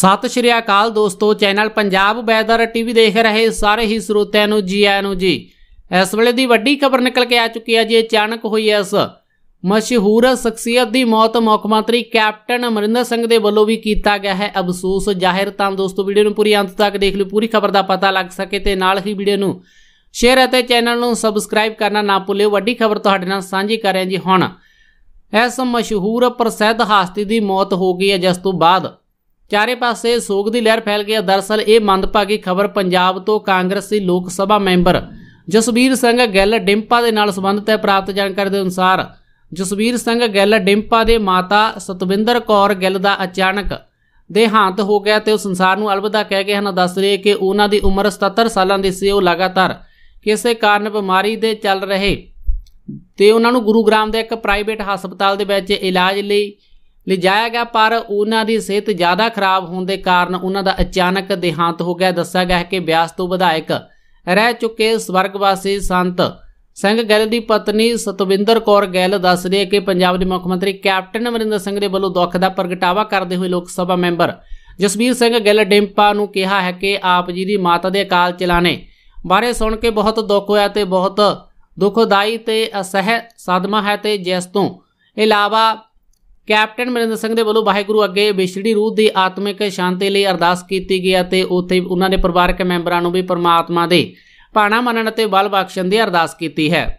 ਸਤਿ ਸ਼੍ਰੀ ਅਕਾਲ ਦੋਸਤੋ channel Punjab weather TV ਦੇਖ ਰਹੇ ਸਾਰੇ ਹੀ ਸਰੋਤਿਆਂ ਨੂੰ ਜੀ ਆਇਆਂ ਨੂੰ ਜੀ ਇਸ ਵੇਲੇ ਦੀ ਵੱਡੀ ਖਬਰ ਨਿਕਲ ਕੇ ਆ ਚੁੱਕੀ ਹੈ ਜੀ ਅਚਾਨਕ ਹੋਈ ਇਸ ਮਸ਼ਹੂਰ ਸ਼ਖਸੀਅਤ ਦੀ ਮੌਤ ਮੁੱਖ ਮੰਤਰੀ ਕੈਪਟਨ ਅਮਰਿੰਦਰ ਸਿੰਘ ਦੇ ਵੱਲੋਂ ਵੀ ਕੀਤਾ ਗਿਆ ਹੈ ਅਫਸੋਸ ਜ਼ਾਹਿਰ ਤਾਂ ਦੋਸਤੋ ਵੀਡੀਓ ਨੂੰ ਪੂਰੀ ਅੰਤ ਤੱਕ ਦੇਖ ਲਿਓ ਪੂਰੀ ਖਬਰ ਦਾ ਪਤਾ ਲੱਗ ਸਕੇ ਤੇ ਨਾਲ ਹੀ ਵੀਡੀਓ ਨੂੰ ਸ਼ੇਅਰ ਅਤੇ ਚੈਨਲ ਨੂੰ ਸਬਸਕ੍ਰਾਈਬ ਕਰਨਾ ਨਾ ਭੁੱਲਿਓ ਵੱਡੀ ਖਬਰ ਤੁਹਾਡੇ ਨਾਲ ਸਾਂਝੀ ਕਰ ਰਹੇ ਜੀ ਹੁਣ ਇਸ ਮਸ਼ਹੂਰ ਪ੍ਰਸਿੱਧ ਹਸਤੀ ਦੀ ਮੌਤ ਹੋ ਗਈ ਹੈ ਜਿਸ ਤੋਂ ਬਾਅਦ ਚਾਰੇ ਪਾਸੇ ਸੋਗ ਦੀ ਲਹਿਰ ਫੈਲ ਗਈ ਹੈ ਦਰਸਲ ਇਹ ਮੰਦਭਾਗੀ ਖਬਰ ਪੰਜਾਬ ਤੋਂ ਕਾਂਗਰਸੀ ਲੋਕ ਸਭਾ ਮੈਂਬਰ ਜਸਵੀਰ ਸਿੰਘ ਗੱਲ ਡਿੰਪਾ ਦੇ ਨਾਲ ਸੰਬੰਧਤ ਹੈ ਪ੍ਰਾਪਤ ਜਾਣਕਾਰੀ ਦੇ ਅਨੁਸਾਰ ਜਸਵੀਰ ਸਿੰਘ ਗੱਲ ਡਿੰਪਾ ਦੇ ਮਾਤਾ ਸਤਵਿੰਦਰ ਕੌਰ ਗਿੱਲ ਦਾ ਅਚਾਨਕ ਦੇਹਾਂਤ ਹੋ ਗਿਆ ਤੇ ਉਹ ਸੰਸਾਰ ਨੂੰ ਅਲਵਿਦਾ ਕਹਿ ਕੇ ਹਨ ਦੱਸ ਰਹੇ ਕਿ ਉਹਨਾਂ ਦੀ ਉਮਰ 77 ਸਾਲਾਂ ਦੀ ਸੀ ਉਹ ਲਗਾਤਾਰ ਕਿਸੇ ਕਾਰਨ ਬਿਮਾਰੀ ਦੇ ਚੱਲ ਰਹੇ ਤੇ ਉਹਨਾਂ ਨੂੰ ਗੁਰੂਗ੍ਰਾਮ ਦੇ ਇੱਕ ਪ੍ਰਾਈਵੇਟ ਹਸਪਤਾਲ ਦੇ ਵਿੱਚ ਇਲਾਜ ਲਈ ਲਿਜਾਇਆ ਗਿਆ ਪਰ ਉਹਨਾਂ ਦੀ ਸਿਹਤ ਜ਼ਿਆਦਾ ਖਰਾਬ ਹੋਣ ਦੇ ਕਾਰਨ ਉਹਨਾਂ ਦਾ ਅਚਾਨਕ ਦੇਹਾਂਤ ਹੋ ਗਿਆ ਦੱਸਿਆ ਗਿਆ ਹੈ ਕਿ ਬਿਆਸ ਤੋਂ ਵਿਧਾਇਕ ਰਹਿ ਚੁੱਕੇ ਸਵਰਗਵਾਸੀ ਸੰਤ ਸਿੰਘ ਗੱਲ ਦੀ ਪਤਨੀ ਸਤਵਿੰਦਰ ਕੌਰ ਗੱਲ ਦੱਸ ਰਹੀ ਹੈ ਕਿ ਪੰਜਾਬ ਦੇ ਮੁੱਖ ਮੰਤਰੀ ਕੈਪਟਨ ਅਮਰਿੰਦਰ ਸਿੰਘ ਦੇ ਵੱਲੋਂ ਦੁੱਖ ਦਾ ਪ੍ਰਗਟਾਵਾ ਕਰਦੇ ਹੋਏ ਲੋਕ ਸਭਾ ਮੈਂਬਰ ਜਸਬੀਰ ਸਿੰਘ ਗੱਲ ਡਿੰਪਾ ਨੂੰ ਕਿਹਾ ਹੈ ਕਿ ਆਪ ਜੀ ਦੀ ਮਾਤਾ ਦੇ ਅਕਾਲ ਚਲਾਣੇ ਬਾਰੇ ਸੁਣ ਕੇ ਬਹੁਤ ਦੁੱਖ ਹੋਇਆ ਤੇ ਬਹੁਤ ਦੁਖਦਾਈ ਤੇ ਅਸਹਿ ਸਦਮਾ ਹੈ ਤੇ ਜਿਸ ਤੋਂ ਇਲਾਵਾ ਕੈਪਟਨ ਮਰਿੰਦਰ ਸਿੰਘ ਦੇ ਵੱਲੋਂ ਵਾਹਿਗੁਰੂ ਅੱਗੇ ਵਿਛੜੀ ਰੂਹ ਦੀ ਆਤਮਿਕ ਸ਼ਾਂਤੀ ਲਈ ਅਰਦਾਸ ਕੀਤੀ ਗਈ ਅਤੇ ਉੱਥੇ ਉਹਨਾਂ ਦੇ ਪਰਿਵਾਰਕ ਮੈਂਬਰਾਂ ਨੂੰ ਵੀ ਪਰਮਾਤਮਾ ਦੇ ਪਾਣਾ ਮੰਨਣ ਅਤੇ ਬਲ ਬਖਸ਼ਣ ਦੀ ਅਰਦਾਸ ਕੀਤੀ ਹੈ